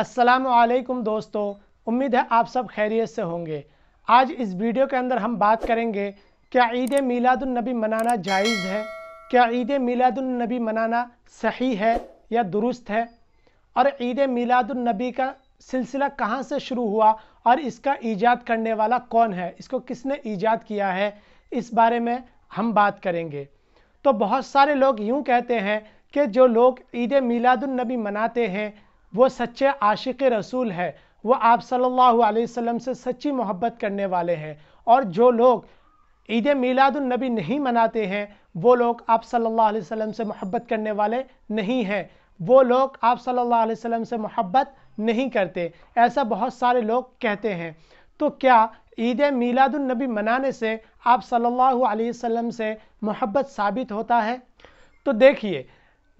असलकम दोस्तों उम्मीद है आप सब खैरियत से होंगे आज इस वीडियो के अंदर हम बात करेंगे क्या ईद मीलादुलनबी मनाना जायज़ है क्या ईद मीलादुलनबी मनाना सही है या दुरुस्त है और ईद मीलादुलनबी का सिलसिला कहाँ से शुरू हुआ और इसका ईजाद करने वाला कौन है इसको किसने ईजाद किया है इस बारे में हम बात करेंगे तो बहुत सारे लोग यूँ कहते हैं कि जो लोग ईद मीलादुलनबी मनाते हैं वो सच्चे आशिक रसूल है वो आप सल्लल्लाहु अलैहि वसल्लम से सच्ची मोहब्बत करने वाले हैं और जो लोग ईद नबी नहीं मनाते हैं वो लोग आप सल्लल्लाहु अलैहि वसल्लम से मोहब्बत करने वाले नहीं हैं वो लोग आप सल्लल्लाहु अलैहि वसल्लम से मोहब्बत नहीं करते ऐसा बहुत सारे लोग कहते हैं तो क्या ईद नबी मनाने से आप सल्लल्लाहु अलैहि वसल्लम से मोहब्बत साबित होता है तो देखिए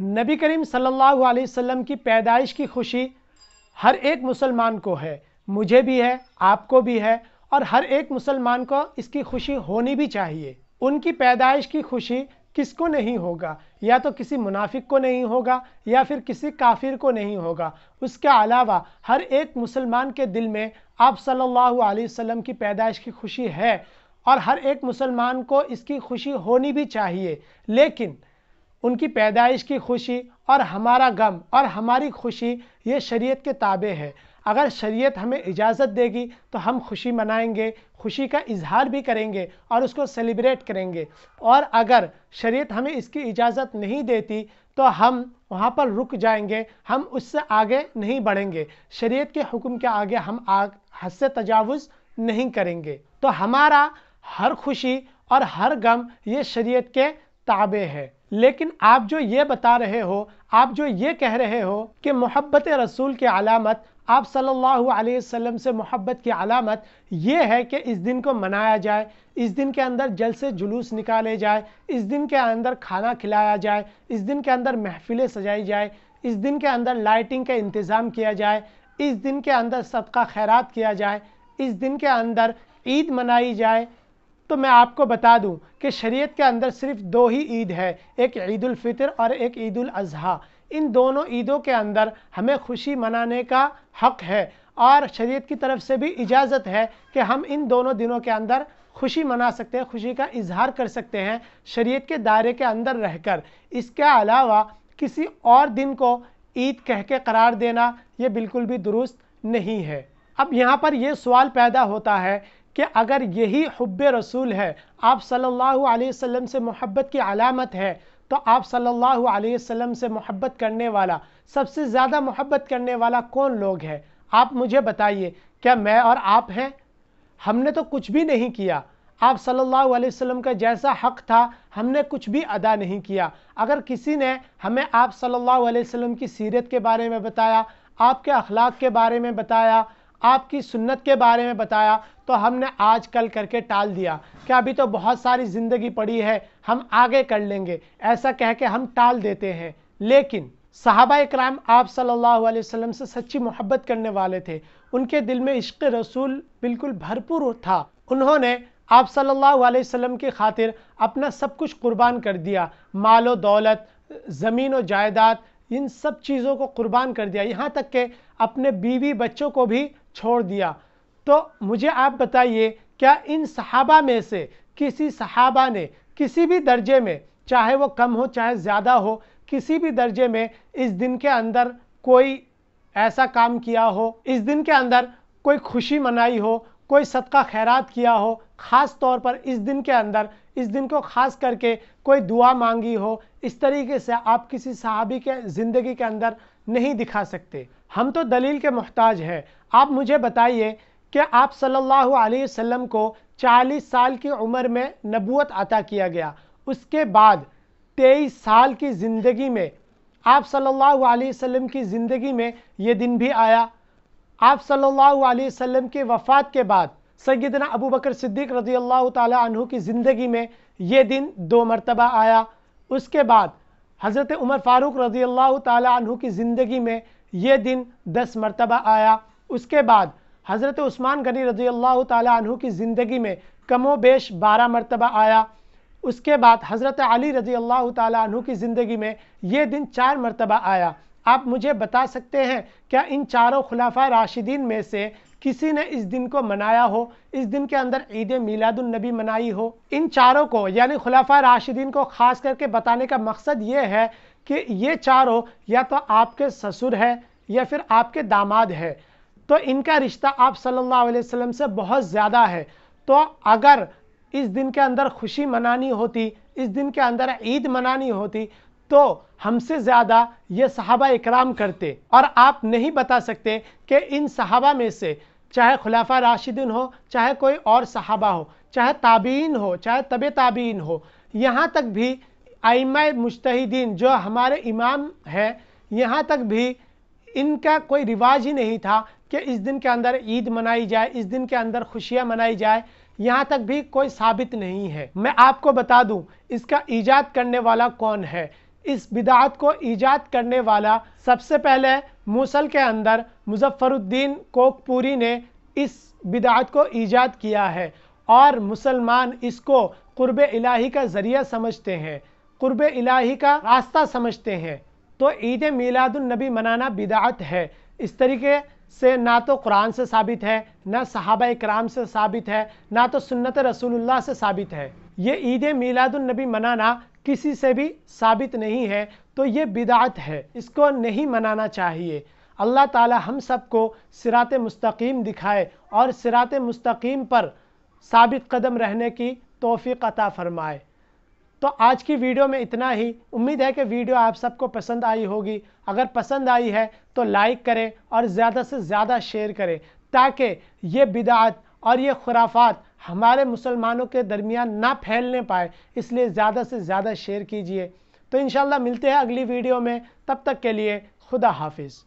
नबी करीम सल्लल्लाहु अलैहि वसल्लम की पैदाइश की खुशी हर एक मुसलमान को है मुझे भी है आपको भी है और हर एक मुसलमान को इसकी खुशी होनी भी चाहिए उनकी पैदाइश की खुशी किसको नहीं होगा या तो किसी मुनाफिक को नहीं होगा या फिर किसी काफिर को नहीं होगा उसके अलावा हर एक मुसलमान के दिल में आप सल्लल्लाहु अलैहि वसल्लम की पैदाइश की खुशी है और हर एक मुसलमान को इसकी खुशी होनी भी चाहिए लेकिन उनकी पैदाइश की खुशी और हमारा गम और हमारी खुशी ये शरीयत के ताबे है अगर शरीयत हमें इजाज़त देगी तो हम खुशी मनाएंगे खुशी का इजहार भी करेंगे और उसको सेलिब्रेट करेंगे और अगर शरीयत हमें इसकी इजाज़त नहीं देती तो हम वहाँ पर रुक जाएंगे हम उससे आगे नहीं बढ़ेंगे शरीयत के हुक्म के आगे हम आग हद से तजावज़ नहीं करेंगे तो हमारा हर खुशी और हर गम ये शरीयत के ताबे है लेकिन आप जो ये बता रहे हो आप जो ये कह रहे हो कि मोहब्बत रसूल की अलामत आप सल्लल्लाहु अलैहि वसल्लम से मोहब्बत की अलामत ये है कि इस दिन को मनाया जाए इस दिन के अंदर जल से जुलूस निकाले जाए इस दिन के अंदर खाना खिलाया जाए इस दिन के अंदर महफिलें सजाई जाए इस दिन के अंदर लाइटिंग का इंतज़ाम किया जाए इस दिन के अंदर सबका खैरात किया जाए इस दिन के अंदर ईद मनाई जाए तो मैं आपको बता दूं कि शरीयत के अंदर सिर्फ दो ही ईद है एक ईद फितर और एक ईद अजहा इन दोनों ईदों के अंदर हमें खुशी मनाने का हक है और शरीयत की तरफ से भी इजाज़त है कि हम इन दोनों दिनों के अंदर खुशी मना सकते हैं खुशी का इजहार कर सकते हैं शरीयत के दायरे के अंदर रहकर इसके अलावा किसी और दिन को ईद कह के करार देना ये बिल्कुल भी दुरुस्त नहीं है अब यहाँ पर यह सवाल पैदा होता है कि अगर यही हब रसूल है आप सल्लल्लाहु अलैहि वसल्लम से मोहब्बत की अलामत है तो आप सल्लल्लाहु अलैहि वसल्लम से मोहब्बत करने वाला सबसे ज़्यादा मोहब्बत करने वाला कौन लोग है आप मुझे बताइए क्या मैं और आप हैं हमने तो कुछ भी नहीं किया आप सल्लल्लाहु अलैहि वसल्लम का जैसा हक था हमने कुछ भी अदा नहीं किया अगर किसी ने हमें आप सल्लल्लाहु अलैहि वसल्लम की सीरत के बारे में बताया आपके अखलाक के बारे में बताया आपकी सुन्नत के बारे में बताया तो हमने आज कल करके टाल दिया कि अभी तो बहुत सारी ज़िंदगी पड़ी है हम आगे कर लेंगे ऐसा कह के हम टाल देते हैं लेकिन साहबा इक्राम आप सल्लल्लाहु अलैहि वसल्लम से सच्ची मोहब्बत करने वाले थे उनके दिल में इश्क रसूल बिल्कुल भरपूर था उन्होंने आप सल्लल्लाहु अलैहि वसल्लम की खातिर अपना सब कुछ कुर्बान कर दिया मालो दौलत ज़मीन व जायदाद इन सब चीज़ों को कुर्बान कर दिया यहाँ तक के अपने बीवी बच्चों को भी छोड़ दिया तो मुझे आप बताइए क्या इन सहाबा में से किसी सहाबा ने किसी भी दर्जे में चाहे वो कम हो चाहे ज़्यादा हो किसी भी दर्जे में इस दिन के अंदर कोई ऐसा काम किया हो इस दिन के अंदर कोई खुशी मनाई हो कोई सदका खैरात किया हो ख़ास तौर पर इस दिन के अंदर इस दिन को ख़ास करके कोई दुआ मांगी हो इस तरीके से आप किसी सहाबी के ज़िंदगी के अंदर नहीं दिखा सकते हम तो दलील के मोहताज हैं आप मुझे बताइए कि आप सल्लल्लाहु अलैहि वसल्लम को 40 साल की उम्र में नबूत अता किया गया उसके बाद 23 साल की ज़िंदगी में आप सल्लल्लाहु अलैहि वसल्लम की ज़िंदगी में ये दिन भी आया आप सल्लल्लाहु अलैहि वसल्लम की वफ़ात के बाद सैदना अबू बकर सिद्दीक रजी अल्लाह तह की ज़िंदगी में ये दिन दो मरतबा आया उसके बाद हज़रत उमर फ़ारूक रजी अल्लाह तह की ज़िंदगी में ये दिन दस मरतबा आया उसके बाद हज़रत उस्मान गनी रजी अल्लाह तह की ज़िंदगी में कमो बेश बारह मरतबा आया उसके बाद हज़रत अली रजी अल्लाह तह की ज़िंदगी में ये दिन चार मरतबा आया आप मुझे बता सकते हैं क्या इन चारों खुलाफा राशिदीन में से किसी ने इस दिन को मनाया हो इस दिन के अंदर ईद मीलादुलनबी मनाई हो इन चारों को यानी खुलाफा राशिदीन को खास करके बताने का मकसद ये है कि ये चारों या तो आपके ससुर है या फिर आपके दामाद है तो इनका रिश्ता आप सल्लल्लाहु अलैहि वसल्लम से बहुत ज़्यादा है तो अगर इस दिन के अंदर खुशी मनानी होती इस दिन के अंदर ईद मनानी होती तो हमसे ज़्यादा ये सहाबा इकराम करते और आप नहीं बता सकते कि इन सहाबा में से चाहे खुलाफा राशिदीन हो चाहे कोई और सहाबा हो चाहे ताबीन हो चाहे तब ताबीन हो यहाँ तक भी आईमा मुश्तिदीन जो हमारे इमाम हैं यहाँ तक भी इनका कोई रिवाज ही नहीं था कि इस दिन के अंदर ईद मनाई जाए इस दिन के अंदर खुशियाँ मनाई जाए यहाँ तक भी कोई साबित नहीं है मैं आपको बता दूँ इसका ईजाद करने वाला कौन है इस बिदात को ईजाद करने वाला सबसे पहले मूसल के अंदर मुजफ्फरुद्दीन कोकपुरी ने इस बिदात को ईजाद किया है और मुसलमान इसको कुर्ब इलाही का ज़रिया समझते हैं कुर्ब इलाही का रास्ता समझते हैं तो ईद मीलादुलनबी मनाना बिदात है इस तरीके से ना तो कुरान से साबित है ना सहाबा इक्राम से साबित है ना तो सुन्नत रसूलुल्लाह से साबित है ये ईद मीलादुलनबी मनाना किसी से भी साबित नहीं है तो ये बिदात है इसको नहीं मनाना चाहिए अल्लाह ताला हम सबको सिरात मुस्तकीम दिखाए और सिरात मुस्तकीम पर साबित कदम रहने की तोफ़ी अता फरमाए तो आज की वीडियो में इतना ही उम्मीद है कि वीडियो आप सबको पसंद आई होगी अगर पसंद आई है तो लाइक करें और ज़्यादा से ज़्यादा शेयर करें ताकि ये बिदात और ये खुराफात हमारे मुसलमानों के दरमियान ना फैलने पाए इसलिए ज़्यादा से ज़्यादा शेयर कीजिए तो इन मिलते हैं अगली वीडियो में तब तक के लिए खुदा हाफिज़